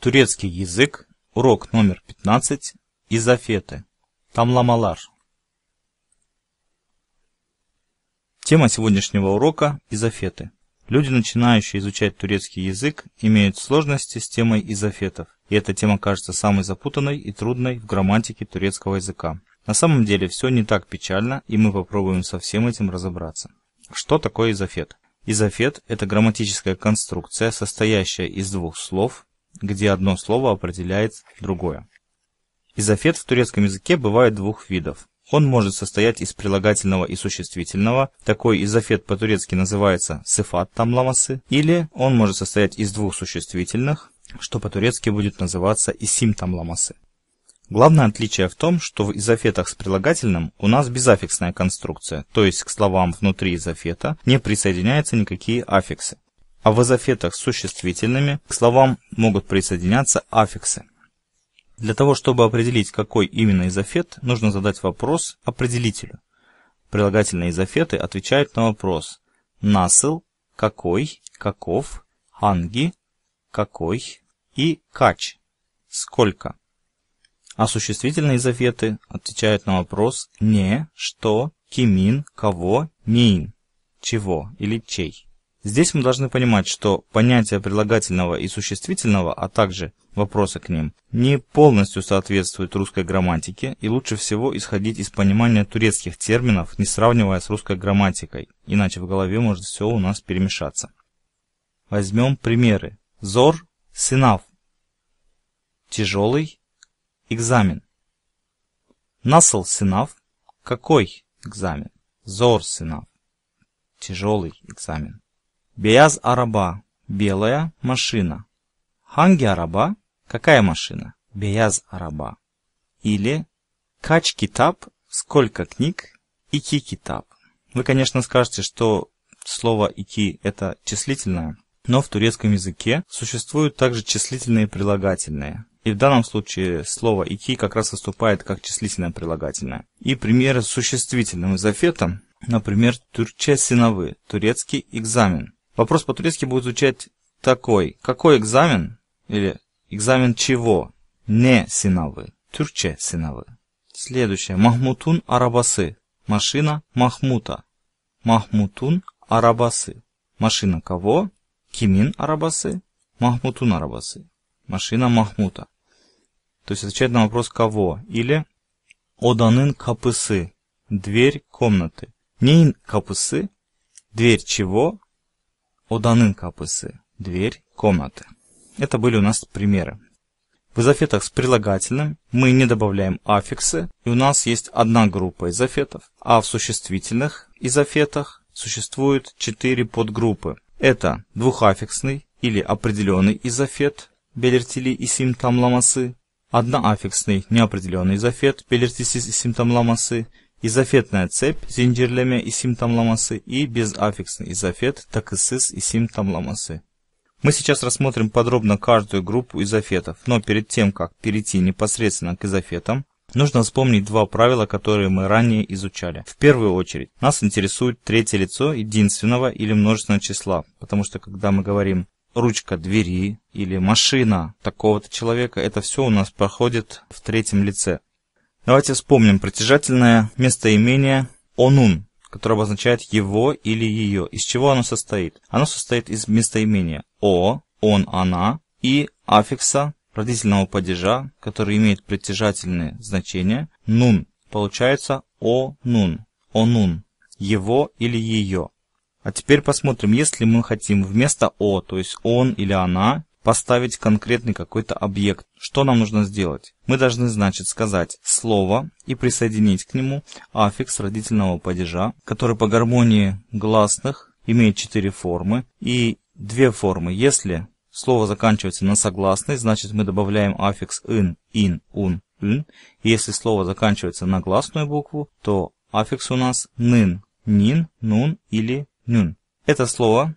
Турецкий язык. Урок номер 15. Изофеты. Тамламалар. Тема сегодняшнего урока – изофеты. Люди, начинающие изучать турецкий язык, имеют сложности с темой изофетов, и эта тема кажется самой запутанной и трудной в грамматике турецкого языка. На самом деле все не так печально, и мы попробуем со всем этим разобраться. Что такое изофет? Изофет – это грамматическая конструкция, состоящая из двух слов где одно слово определяет другое. Изофет в турецком языке бывает двух видов. Он может состоять из прилагательного и существительного, такой изофет по-турецки называется сифат тамламасы, или он может состоять из двух существительных, что по-турецки будет называться исим тамламасы. Главное отличие в том, что в изофетах с прилагательным у нас безаффиксная конструкция, то есть к словам внутри изофета не присоединяются никакие аффиксы а в изофетах существительными к словам могут присоединяться аффиксы. Для того, чтобы определить, какой именно изофет, нужно задать вопрос определителю. Прилагательные изофеты отвечают на вопрос «насыл», «какой», «каков», «анги», «какой» и «кач», «сколько». А существительные изофеты отвечают на вопрос «не», «что», «кимин», «кого», «неин», «чего» или «чей». Здесь мы должны понимать, что понятия прилагательного и существительного, а также вопросы к ним, не полностью соответствуют русской грамматике и лучше всего исходить из понимания турецких терминов, не сравнивая с русской грамматикой, иначе в голове может все у нас перемешаться. Возьмем примеры. Зор – сынав. Тяжелый – экзамен. Насл – сынав. Какой экзамен? Зор – сынав. Тяжелый экзамен. Беяз араба – белая машина. Ханги араба – какая машина? Беяз араба. Или Кач китап? сколько книг? Ики китап. Вы, конечно, скажете, что слово ики – это числительное, но в турецком языке существуют также числительные прилагательные. И в данном случае слово «ики» как раз выступает как числительное прилагательное. И примеры с существительным изофетом, например, «тюрче синовы» – турецкий экзамен. Вопрос по-турецки будет звучать такой. Какой экзамен или экзамен чего? Не синавы. Тюрче синавы. Следующее. Махмутун Арабасы. Машина Махмута. Махмутун Арабасы. Машина кого? Кимин Арабасы. Махмутун Арабасы. Машина Махмута. То есть отвечает на вопрос кого. Или Оданын Капысы. Дверь комнаты. Нейн Капысы. Дверь чего? Оданын капысы. Дверь комнаты. Это были у нас примеры. В изофетах с прилагательным мы не добавляем аффиксы, и у нас есть одна группа изофетов, а в существительных изофетах существует четыре подгруппы. Это двухаффиксный или определенный изофет, белертили и симтамламасы, одноаффиксный неопределенный изофет, белертисис и симтамламасы, изофетная цепь zincirleme isim tamlaması и безаффиксный изофет такысыз isim tamlaması. Мы сейчас рассмотрим подробно каждую группу изофетов, но перед тем, как перейти непосредственно к изофетам, нужно вспомнить два правила, которые мы ранее изучали. В первую очередь, нас интересует третье лицо единственного или множественного числа, потому что когда мы говорим ручка двери или машина такого-то человека, это все у нас проходит в третьем лице. Давайте вспомним притяжательное местоимение «онун», которое обозначает «его» или «ее». Из чего оно состоит? Оно состоит из местоимения «о», «он», «она» и аффикса родительного падежа, который имеет притяжательные значения «нун». Получается «о-нун», «онун», «его» или «ее». А теперь посмотрим, если мы хотим вместо «о», то есть «он» или «она», поставить конкретный какой-то объект. Что нам нужно сделать? Мы должны, значит, сказать слово и присоединить к нему аффикс родительного падежа, который по гармонии гласных имеет четыре формы и две формы. Если слово заканчивается на согласный, значит мы добавляем аффикс «ин», «ин», «ун», «ын». Если слово заканчивается на гласную букву, то аффикс у нас «нын», «нин», «нун» или «нюн». Это слово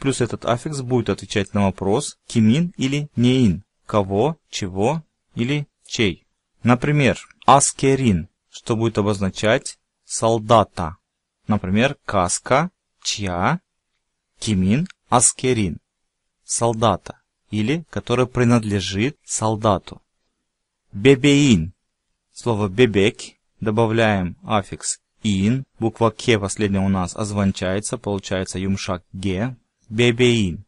Плюс этот аффикс будет отвечать на вопрос «кимин» или «неин», «кого», «чего» или «чей». Например, «аскерин», что будет обозначать «солдата». Например, «каска», «чья», «кимин», «аскерин», «солдата» или «который принадлежит солдату». «Бебеин» слово «бебек» добавляем аффикс «ин», буква «ке» последняя у нас озвончается, получается юмшак «ге», бебеин.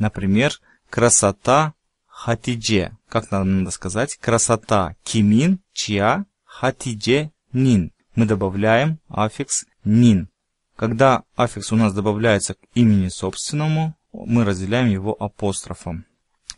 Например, красота хатидже. Как надо сказать? Красота кимин чья хатидже нин. Мы добавляем аффикс нин. Когда аффикс у нас добавляется к имени собственному, мы разделяем его апострофом.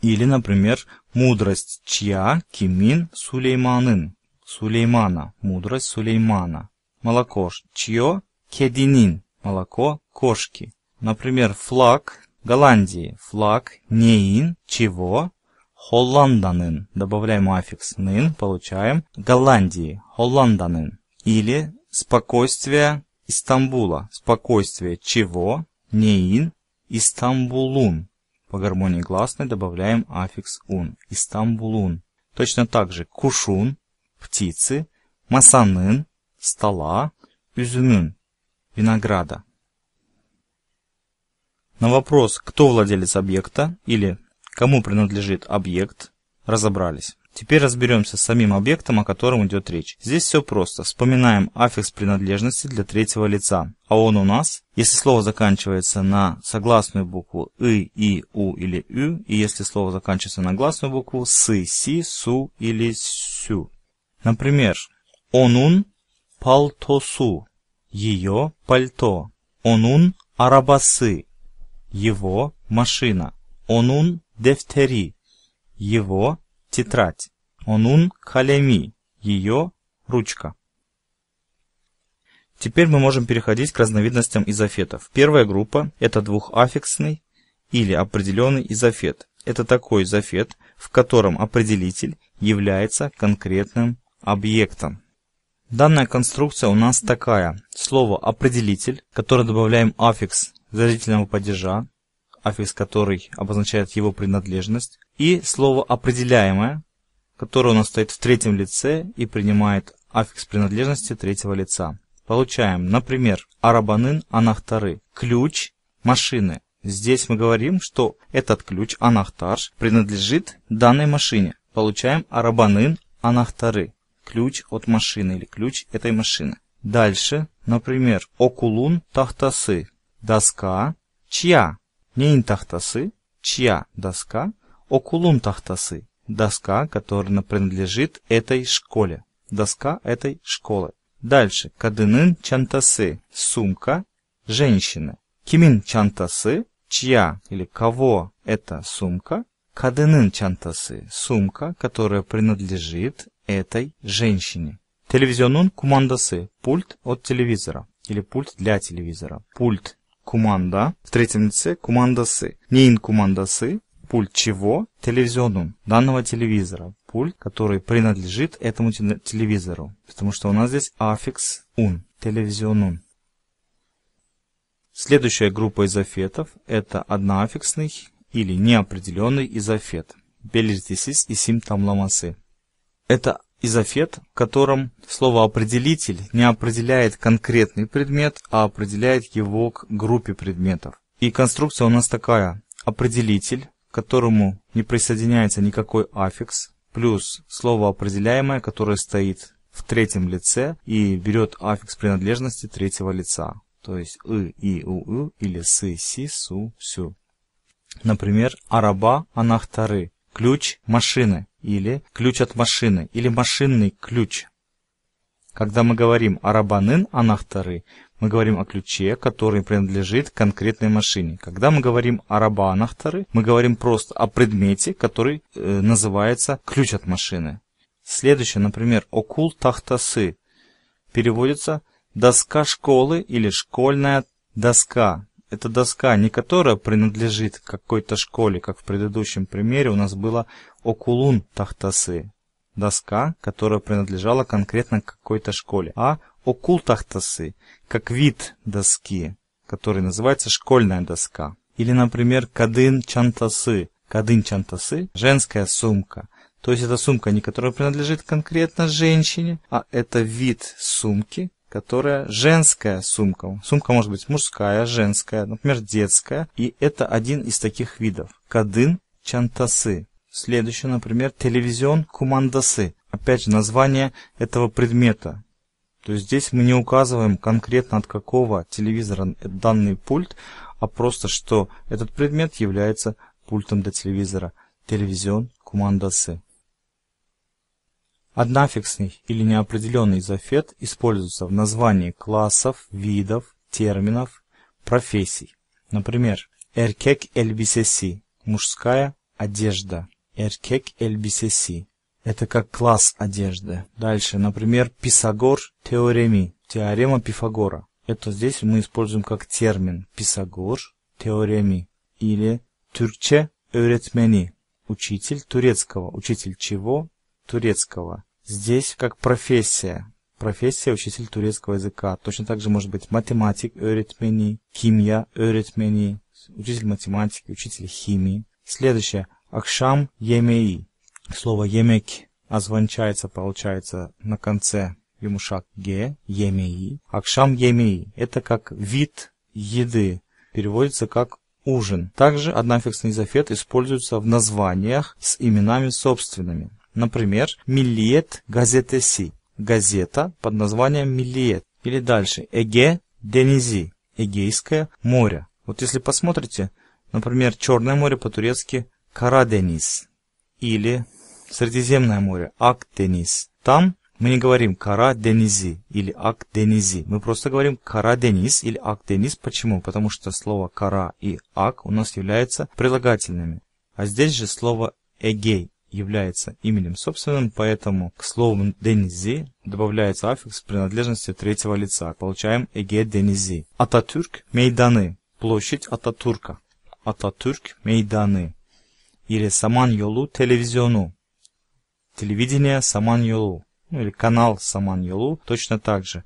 Или, например, мудрость чья кимин сулейманын. Сулеймана. Мудрость Сулеймана. Молоко чье кединин. Молоко кошки. Например, флаг Голландии, флаг неин, чего, Холланданын. Добавляем аффикс нын, получаем Голландии, Холланданын. Или спокойствие Истамбула, спокойствие чего, неин, Истамбулун. По гармонии гласной добавляем аффикс ун, Истамбулун. Точно так же кушун, птицы, масанын, стола, üzümün, винограда. На вопрос, кто владелец объекта или кому принадлежит объект, разобрались. Теперь разберемся с самим объектом, о котором идет речь. Здесь все просто. Вспоминаем аффикс принадлежности для третьего лица. А он у нас, если слово заканчивается на согласную букву «и», «и», «у» или «ю», и если слово заканчивается на гласную букву «сы», «си», «су» или «сю». Например, «онун палтосу», «ее пальто», «онун арабасы», его машина. онун дефтери, его тетрадь. онун калеми, ее ручка. Теперь мы можем переходить к разновидностям изофетов. Первая группа – это двухаффиксный или определенный изофет. Это такой изофет, в котором определитель является конкретным объектом. Данная конструкция у нас такая. Слово «определитель», которое добавляем аффикс выразительного падежа, аффикс который обозначает его принадлежность, и слово «определяемое», которое у нас стоит в третьем лице и принимает аффикс принадлежности третьего лица. Получаем, например, арабанын анахтары, ключ машины. Здесь мы говорим, что этот ключ, анахтар, принадлежит данной машине. Получаем арабанын анахтары, ключ от машины или ключ этой машины. Дальше, например, окулун тахтасы, Доска чья? Неyin tahtası чья доска? Окулум tahtası доска, которая принадлежит этой школе. Доска этой школы. Дальше. Кадынын чантасы сумка женщины. Кимин чантасы чья или кого эта сумка? Кадынын чантасы сумка, которая принадлежит этой женщине. Телевизионун кумандасы пульт от телевизора или пульт для телевизора. Пульт Куманда. В третьем лице командасы Нейн кумандасы пульт чего? Телевизиону, данного телевизора. Пульт, который принадлежит этому телевизору. Потому что у нас здесь аффикс «ун», телевизионун. Следующая группа изофетов – это одноаффиксный или неопределенный изофет. белиртисис и симтамламасы. Это изофет, в котором слово «определитель» не определяет конкретный предмет, а определяет его к группе предметов. И конструкция у нас такая. Определитель, к которому не присоединяется никакой аффикс, плюс слово «определяемое», которое стоит в третьем лице и берет аффикс принадлежности третьего лица. То есть «ы», «и», «у», «ы» или «сы», «си», «су», «сю». Например, «араба», «анахтары» ключ машины или ключ от машины или машинный ключ. Когда мы говорим о рабанын анахтары, мы говорим о ключе, который принадлежит конкретной машине. Когда мы говорим о раба анахтары, мы говорим просто о предмете, который э, называется ключ от машины. Следующее, например, окул тахтасы переводится доска школы или школьная доска. Эта доска, не которая принадлежит какой-то школе, как в предыдущем примере у нас было окулун тахтасы. Доска, которая принадлежала конкретно какой-то школе. А окул тахтасы, как вид доски, который называется школьная доска. Или, например, кадын чантасы. Кадын чантасы – женская сумка. То есть это сумка, не которая принадлежит конкретно женщине, а это вид сумки, которая женская сумка. Сумка может быть мужская, женская, например, детская. И это один из таких видов. Кадын чантасы. Следующий, например, телевизион кумандасы. Опять же, название этого предмета. То есть здесь мы не указываем конкретно от какого телевизора данный пульт, а просто что этот предмет является пультом для телевизора. Телевизион кумандасы. Однаффиксный или неопределенный зафет используется в названии классов, видов, терминов, профессий. Например, «эркек эльбисеси» – мужская одежда. «Эркек эльбисеси» – это как класс одежды. Дальше, например, «писагор теореми» – теорема Пифагора. Это здесь мы используем как термин «писагор теореми» или «тюркче öğretmeni» – учитель турецкого, учитель чего турецкого. Здесь как профессия. Профессия учитель турецкого языка. Точно так же может быть математик öğretmeni, химия, öğretmeni, учитель математики, учитель химии. Следующее. Акшам емеи. Слово емек озвончается, получается, на конце юмушак ге, емеи. Акшам емеи. Это как вид еды. Переводится как ужин. Также однафиксный зафет используется в названиях с именами собственными. Например, милиет газетеси» – газета под названием милиет Или дальше «Эге денизи» – Эгейское море. Вот если посмотрите, например, Черное море по-турецки «Караденис» или Средиземное море «Ак-Денис». Там мы не говорим «кара денизи» или «ак денизи». Мы просто говорим «кара денис» или «ак денис». Почему? Потому что слово «кара» и «ак» у нас являются прилагательными. А здесь же слово «эгей» является именем собственным, поэтому к слову «денизи» добавляется аффикс принадлежности третьего лица. Получаем «эге денизи». Ататюрк – мейданы, площадь Ататурка. Ататюрк – мейданы. Или «саман йолу телевизиону». Телевидение «саман йолу». Ну, или канал «саман йолу» точно так же.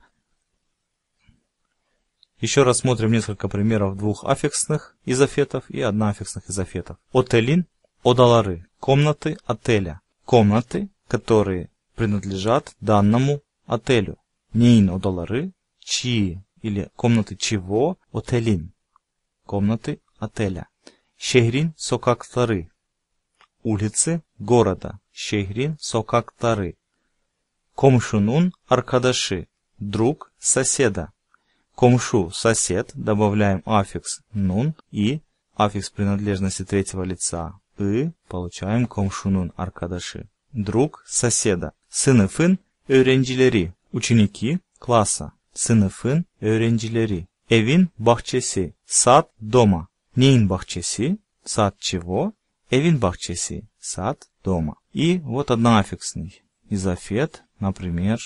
Еще рассмотрим несколько примеров двух аффиксных изофетов и одноаффиксных изофетов. Отелин, одалары комнаты отеля, комнаты, которые принадлежат данному отелю, нейно доллары, чьи или комнаты чего отелин, комнаты отеля. Шехрин Сокактары, улицы города, Шехрин Сокактары. Комшунун Аркадаши, друг соседа. Комшу сосед, добавляем аффикс нун и аффикс принадлежности третьего лица ы получаем комшунун аркадаши, Друг соседа. Sınıfın öğrencileri. Ученики класса. Sınıfın öğrencileri. Evin bahçesi. Сад дома. Неyin bahçesi? Сад чего? Evin bahçesi. Сад дома. И вот одна аффиксный, Изофет, например,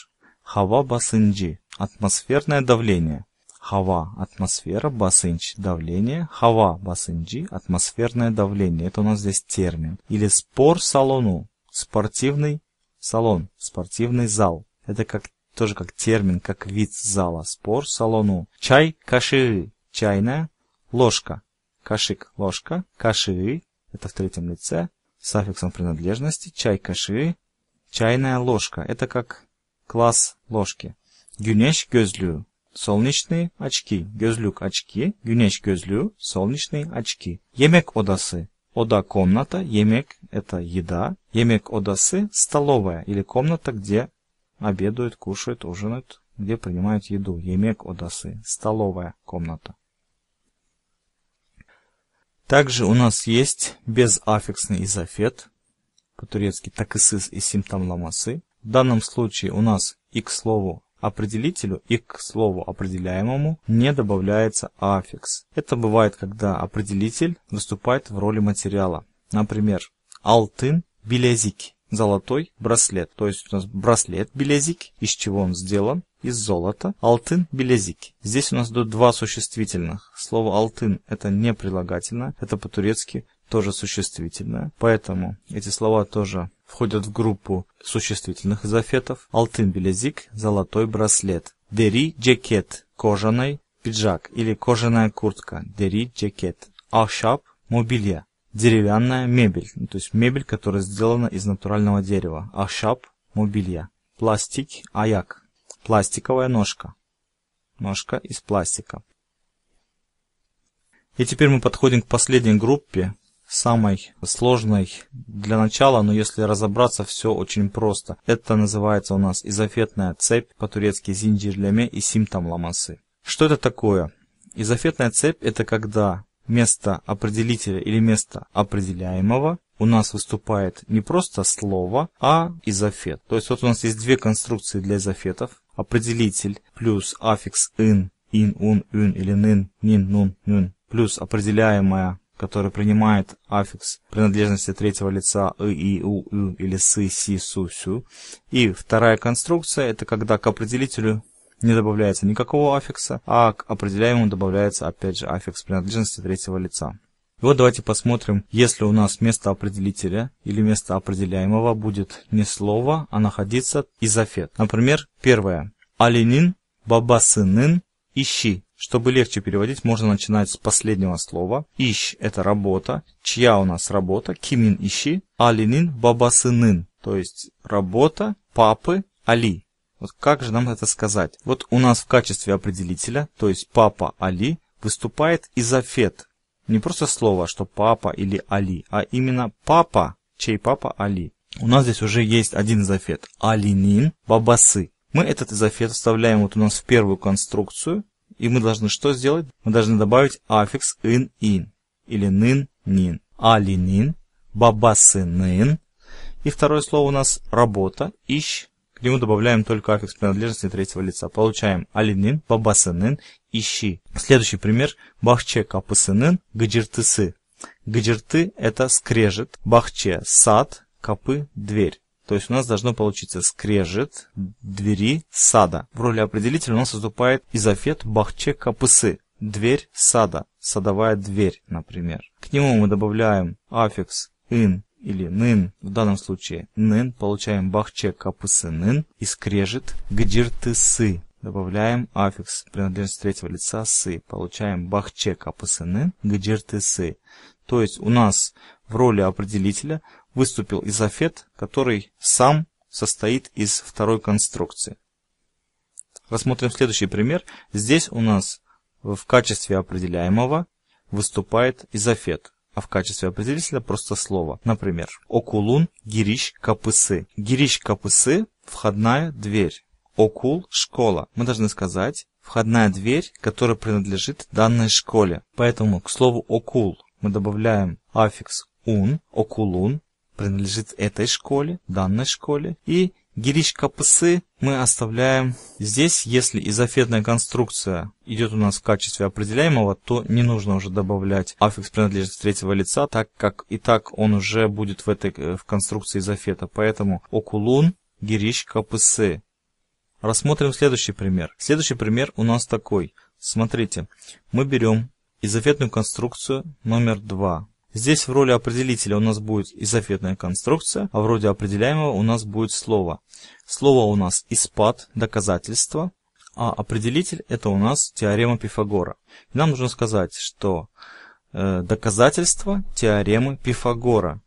хава басынджи. Атмосферное давление. Хава – атмосфера, басынч – давление. Хава – басынджи – атмосферное давление. Это у нас здесь термин. Или спор салону – спортивный салон, спортивный зал. Это как тоже как термин, как вид зала. Спор салону. Чай – каши – чайная, ложка. Кашик – ложка, каши – это в третьем лице. С аффиксом принадлежности. Чай – каши – чайная ложка. Это как класс ложки. Гюнеш – гёзлю солнечные очки гёзлюк очки güneş гёзлю солнечные очки емек одасы Ода комната, емек – это еда. Емек одасы – столовая или комната, где обедают, кушают, ужинают, где принимают еду. Емек одасы – столовая комната. Также у нас есть безаффиксный изофет, по-турецки такысыс и симптомламасы. В данном случае у нас и к слову определителю и к слову определяемому не добавляется аффикс. Это бывает, когда определитель выступает в роли материала. Например, алтын белязик, золотой браслет. То есть у нас браслет белязик, из чего он сделан? из золота, алтын – белязики. Здесь у нас идут два существительных. Слово «алтын» – это не прилагательное, это по-турецки тоже существительное. Поэтому эти слова тоже входят в группу существительных зафетов: алтын-белязик – золотой браслет, дери-джекет – кожаный пиджак или кожаная куртка, дери-джекет, алшаб – мобилья, деревянная мебель, ну, то есть мебель, которая сделана из натурального дерева, алшаб – мобилья, пластик – аяк, пластиковая ножка, ножка из пластика. И теперь мы подходим к последней группе, самой сложной для начала, но если разобраться, все очень просто. Это называется у нас изофетная цепь, по-турецки зинджирляме и симтам ламасы. Что это такое? Изофетная цепь – это когда место определителя или место определяемого у нас выступает не просто слово, а изофет. То есть вот у нас есть две конструкции для изофетов. Определитель плюс аффикс «ин», «ин», «ун», «ün» или «нин», «нин», «нун», «нюн» плюс определяемое который принимает аффикс принадлежности третьего лица «ы», «и», «у», «ю» или «сы», «си», «су», «сю». И вторая конструкция – это когда к определителю не добавляется никакого аффикса, а к определяемому добавляется, опять же, аффикс принадлежности третьего лица. И вот давайте посмотрим, если у нас место определителя или место определяемого будет не слово, а находиться изофет. Например, первое. Алинин, бабасынын, ищи. Чтобы легче переводить, можно начинать с последнего слова. Ищ – это работа. Чья у нас работа? Кимин Ищи. Алинин Бабасынын. То есть работа папы Али. Вот как же нам это сказать? Вот у нас в качестве определителя, то есть папа Али, выступает изофет. Не просто слово, а что папа или Али, а именно папа, чей папа Али. У нас здесь уже есть один изофет – Алинин Бабасы. Мы этот изофет вставляем вот у нас в первую конструкцию, и мы должны что сделать? Мы должны добавить аффикс ин-ин или нын-нин. бабасы бабасынын. И второе слово у нас работа, ищ. К нему добавляем только аффикс принадлежности третьего лица. Получаем али нин, бабасы бабасынын, ищи. Следующий пример. Бахче капысынын, гаджиртысы. Гаджирты – это скрежет, бахче – сад, капы дверь. То есть у нас должно получиться скрежет двери сада. В роли определителя у нас выступает изофет бахче капысы. Дверь сада, садовая дверь, например. К нему мы добавляем аффикс ин или нын, в данном случае нын, получаем бахче капысы нын и скрежет гдиртысы. Добавляем аффикс принадлежность третьего лица сы, получаем бахче капысы нын гдиртысы. То есть у нас в роли определителя выступил изофет, который сам состоит из второй конструкции. Рассмотрим следующий пример. Здесь у нас в качестве определяемого выступает изофет, а в качестве определителя просто слово. Например, окулун гирищ капысы. Гирищ капысы – входная дверь. Окул – школа. Мы должны сказать входная дверь, которая принадлежит данной школе. Поэтому к слову окул мы добавляем аффикс ун, окулун, принадлежит этой школе, данной школе. И гирич капсы мы оставляем здесь. Если изофетная конструкция идет у нас в качестве определяемого, то не нужно уже добавлять аффикс принадлежит третьего лица, так как и так он уже будет в этой э, в конструкции изофета. Поэтому окулун гирич капсы. Рассмотрим следующий пример. Следующий пример у нас такой. Смотрите, мы берем изофетную конструкцию номер 2 Здесь в роли определителя у нас будет изофетная конструкция, а в роли определяемого у нас будет слово. Слово у нас «испад», «доказательство», а определитель – это у нас теорема Пифагора. И нам нужно сказать, что э, доказательство теоремы Пифагора.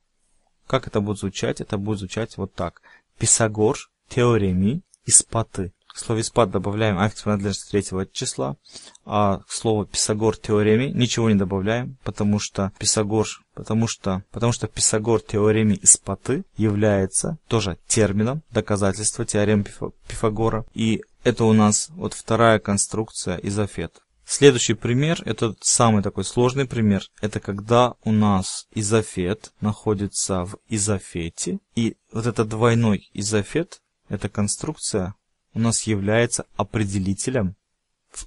Как это будет звучать? Это будет звучать вот так. Писагор теореми испаты. В слове «спад» добавляем аффикс принадлежности третьего числа, а к слову «писагор теореме» ничего не добавляем, потому что «писагор» потому что, потому что Писагор теореме Испаты является тоже термином доказательства теоремы Пифагора. И это у нас вот вторая конструкция изофет. Следующий пример, это самый такой сложный пример, это когда у нас изофет находится в изофете, и вот этот двойной изофет, эта конструкция у нас является определителем,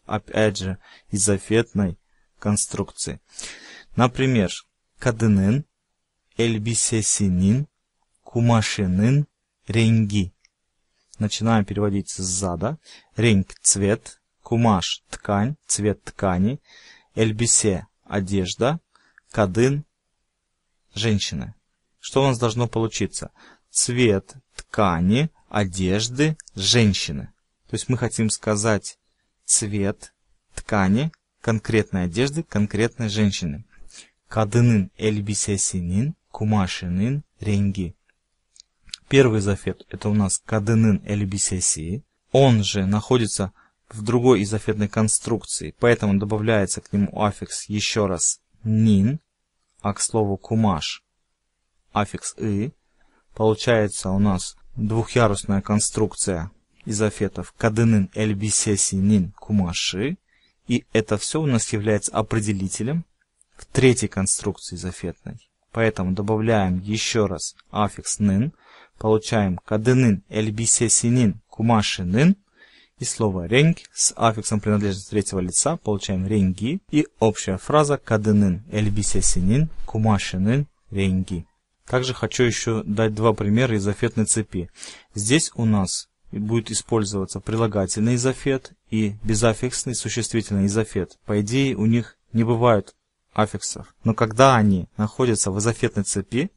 опять же, изофетной конструкции. Например, kadının, elbisesinin, kumaşının реньги. Начинаем переводить сзада, реньг цвет, кумаш – ткань, цвет ткани, эльбисе – одежда, кадын – женщины. Что у нас должно получиться? Цвет ткани – одежды женщины. То есть мы хотим сказать цвет ткани конкретной одежды конкретной женщины. Kadının Эльбисесинин, Кумашинин, rengi. Первый зафет это у нас kadının Эльбисеси. Он же находится в другой изофетной конструкции, поэтому добавляется к нему аффикс еще раз нин, а к слову кумаш аффикс и. Получается у нас двухъярусная конструкция из афетов каденин эль кумаши, и это все у нас является определителем в третьей конструкции из Поэтому добавляем еще раз аффикс нын, получаем каденин эльбисесинин бисесинин кумаши нин, и слово «ренг» с аффиксом принадлежности третьего лица получаем реньги и общая фраза «каденин эльбисесинин нын реньги также хочу еще дать два примера изофетной цепи. Здесь у нас будет использоваться прилагательный изофет и безаффиксный существительный изофет. По идее, у них не бывает аффиксов. Но когда они находятся в изофетной цепи,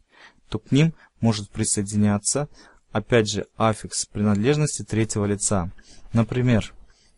то к ним может присоединяться, опять же, аффикс принадлежности третьего лица. Например,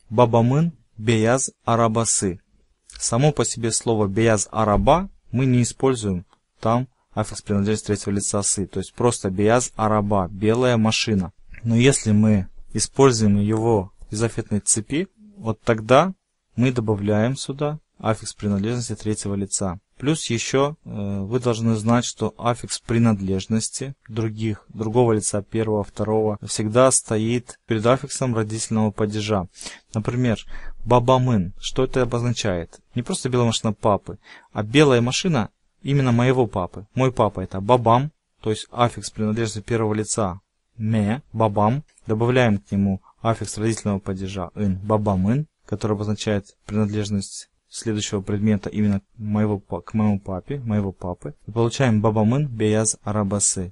«бабамын беяз арабасы». Само по себе слово «беяз араба» мы не используем там, аффикс принадлежности третьего лица «сы», то есть просто «бияз араба» – «белая машина». Но если мы используем его из аффетной цепи, вот тогда мы добавляем сюда аффикс принадлежности третьего лица. Плюс еще э, вы должны знать, что аффикс принадлежности других, другого лица, первого, второго, всегда стоит перед аффиксом родительного падежа. Например, бабамын. Что это обозначает? Не просто белая машина папы, а белая машина именно моего папы. Мой папа это бабам, то есть аффикс принадлежности первого лица ме, бабам. Добавляем к нему аффикс родительного падежа ин, бабам ин, который обозначает принадлежность следующего предмета именно моего, к моему папе, моего папы. И получаем ин беяз арабасы.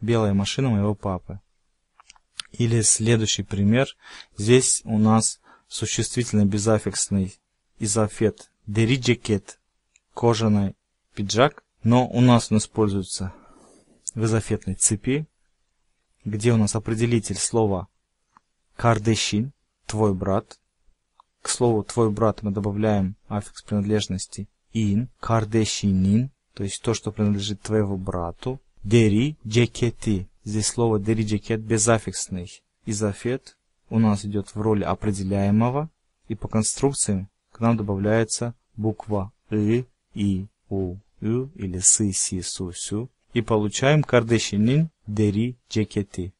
Белая машина моего папы. Или следующий пример. Здесь у нас существительный безаффиксный изофет дериджекет кожаный пиджак, но у нас он используется в изофетной цепи, где у нас определитель слова «кардешин» – «твой брат». К слову «твой брат» мы добавляем аффикс принадлежности «ин», «кардешинин», то есть то, что принадлежит твоему брату, «дери джекети». Здесь слово «дери джекет» безаффиксный. Изофет у нас идет в роли определяемого, и по конструкциям к нам добавляется буква «ы», «и», у ю или sı, си, су, сю и получаем Кардашинин дери джекети.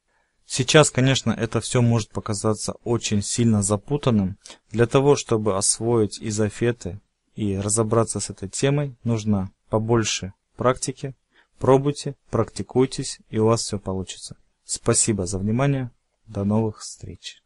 Сейчас, конечно, это все может показаться очень сильно запутанным. Для того, чтобы освоить изофеты и разобраться с этой темой, нужно побольше практики. Пробуйте, практикуйтесь, и у вас все получится. Спасибо за внимание. До новых встреч.